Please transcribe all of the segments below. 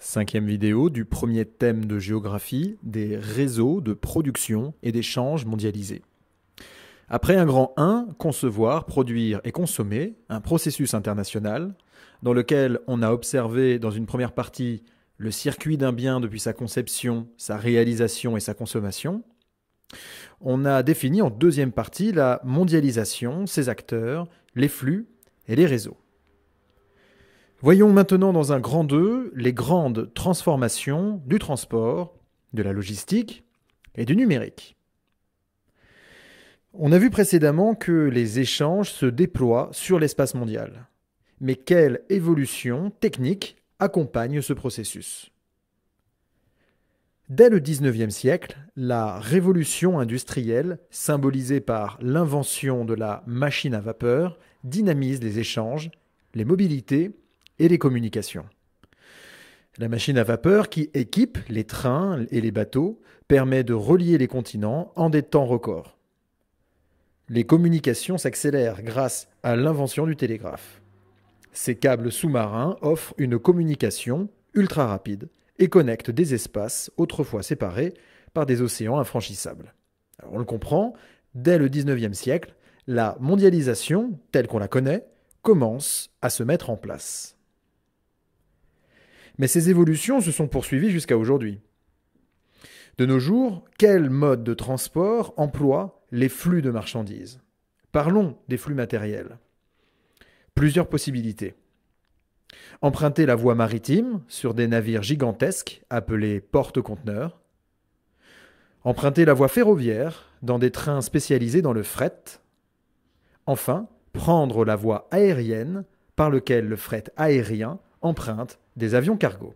Cinquième vidéo du premier thème de géographie, des réseaux de production et d'échanges mondialisés. Après un grand 1, concevoir, produire et consommer, un processus international, dans lequel on a observé dans une première partie le circuit d'un bien depuis sa conception, sa réalisation et sa consommation. On a défini en deuxième partie la mondialisation, ses acteurs, les flux et les réseaux. Voyons maintenant dans un grand 2 les grandes transformations du transport, de la logistique et du numérique. On a vu précédemment que les échanges se déploient sur l'espace mondial. Mais quelle évolution technique accompagne ce processus Dès le 19e siècle, la révolution industrielle, symbolisée par l'invention de la machine à vapeur, dynamise les échanges, les mobilités et les communications. La machine à vapeur qui équipe les trains et les bateaux permet de relier les continents en des temps records. Les communications s'accélèrent grâce à l'invention du télégraphe. Ces câbles sous-marins offrent une communication ultra rapide et connectent des espaces autrefois séparés par des océans infranchissables. on le comprend, dès le 19e siècle, la mondialisation, telle qu'on la connaît, commence à se mettre en place. Mais ces évolutions se sont poursuivies jusqu'à aujourd'hui. De nos jours, quel mode de transport emploie les flux de marchandises Parlons des flux matériels. Plusieurs possibilités. Emprunter la voie maritime sur des navires gigantesques appelés porte-conteneurs. Emprunter la voie ferroviaire dans des trains spécialisés dans le fret. Enfin, prendre la voie aérienne par lequel le fret aérien empreinte des avions cargo.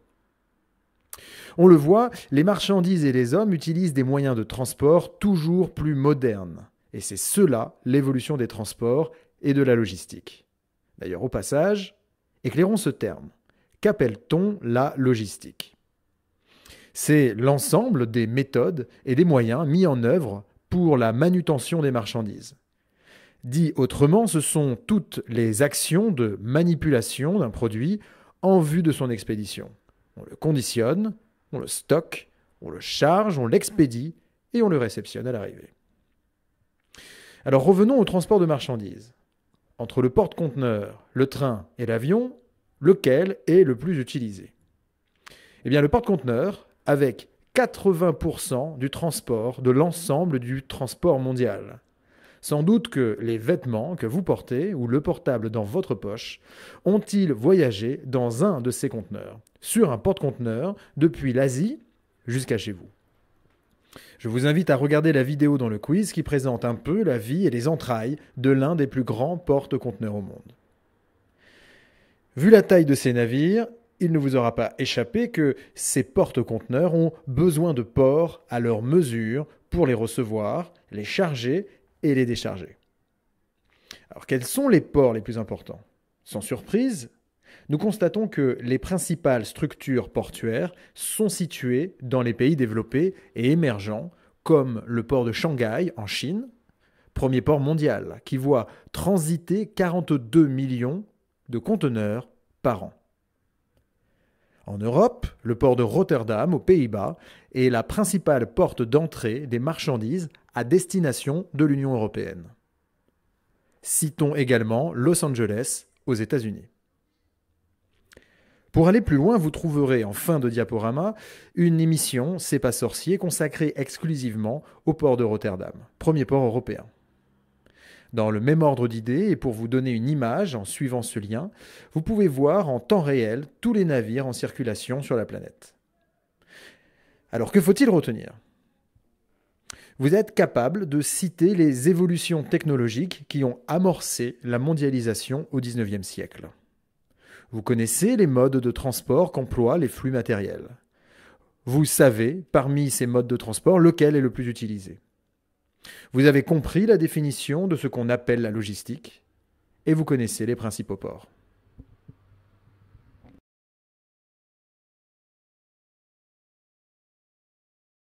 On le voit, les marchandises et les hommes utilisent des moyens de transport toujours plus modernes. Et c'est cela l'évolution des transports et de la logistique. D'ailleurs, au passage, éclairons ce terme. Qu'appelle-t-on la logistique C'est l'ensemble des méthodes et des moyens mis en œuvre pour la manutention des marchandises. Dit autrement, ce sont toutes les actions de manipulation d'un produit en vue de son expédition. On le conditionne, on le stocke, on le charge, on l'expédie et on le réceptionne à l'arrivée. Alors revenons au transport de marchandises. Entre le porte-conteneur, le train et l'avion, lequel est le plus utilisé Eh bien le porte-conteneur, avec 80% du transport de l'ensemble du transport mondial. Sans doute que les vêtements que vous portez ou le portable dans votre poche ont-ils voyagé dans un de ces conteneurs, sur un porte-conteneur, depuis l'Asie jusqu'à chez vous. Je vous invite à regarder la vidéo dans le quiz qui présente un peu la vie et les entrailles de l'un des plus grands porte-conteneurs au monde. Vu la taille de ces navires, il ne vous aura pas échappé que ces porte-conteneurs ont besoin de ports à leur mesure pour les recevoir, les charger et les décharger. Alors quels sont les ports les plus importants Sans surprise, nous constatons que les principales structures portuaires sont situées dans les pays développés et émergents, comme le port de Shanghai en Chine, premier port mondial, qui voit transiter 42 millions de conteneurs par an. En Europe, le port de Rotterdam aux Pays-Bas est la principale porte d'entrée des marchandises à destination de l'Union européenne. Citons également Los Angeles aux États-Unis. Pour aller plus loin, vous trouverez en fin de diaporama une émission C'est pas sorcier consacrée exclusivement au port de Rotterdam, premier port européen. Dans le même ordre d'idées, et pour vous donner une image en suivant ce lien, vous pouvez voir en temps réel tous les navires en circulation sur la planète. Alors que faut-il retenir Vous êtes capable de citer les évolutions technologiques qui ont amorcé la mondialisation au XIXe siècle. Vous connaissez les modes de transport qu'emploient les flux matériels. Vous savez, parmi ces modes de transport, lequel est le plus utilisé. Vous avez compris la définition de ce qu'on appelle la logistique et vous connaissez les principaux ports.